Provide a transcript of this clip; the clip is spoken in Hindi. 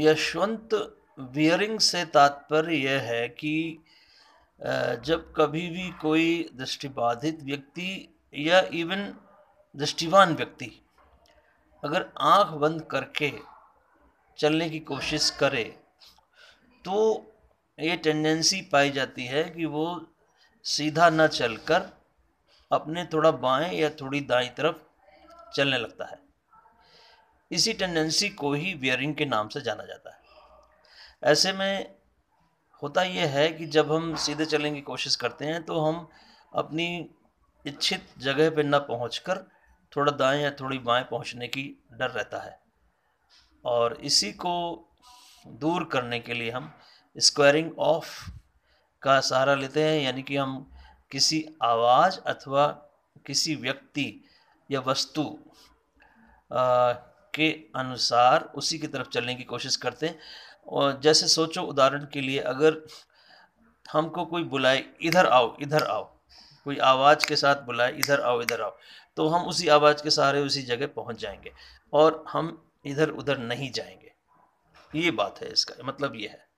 यशवंत बियरिंग से तात्पर्य यह है कि जब कभी भी कोई दृष्टिबाधित व्यक्ति या इवन दृष्टिवान व्यक्ति अगर आंख बंद करके चलने की कोशिश करे तो ये टेंडेंसी पाई जाती है कि वो सीधा न चलकर अपने थोड़ा बाएं या थोड़ी दाएं तरफ चलने लगता है इसी टेंडेंसी को ही वियरिंग के नाम से जाना जाता है ऐसे में होता यह है कि जब हम सीधे चलने की कोशिश करते हैं तो हम अपनी इच्छित जगह पर न पहुँच थोड़ा दाएँ या थोड़ी बाएँ पहुँचने की डर रहता है और इसी को दूर करने के लिए हम स्क्वायरिंग ऑफ का सहारा लेते हैं यानी कि हम किसी आवाज़ अथवा किसी व्यक्ति या वस्तु के अनुसार उसी की तरफ चलने की कोशिश करते हैं और जैसे सोचो उदाहरण के लिए अगर हमको कोई बुलाए इधर आओ इधर आओ कोई आवाज़ के साथ बुलाए इधर आओ इधर आओ तो हम उसी आवाज़ के सहारे उसी जगह पहुंच जाएंगे और हम इधर उधर नहीं जाएंगे ये बात है इसका मतलब ये है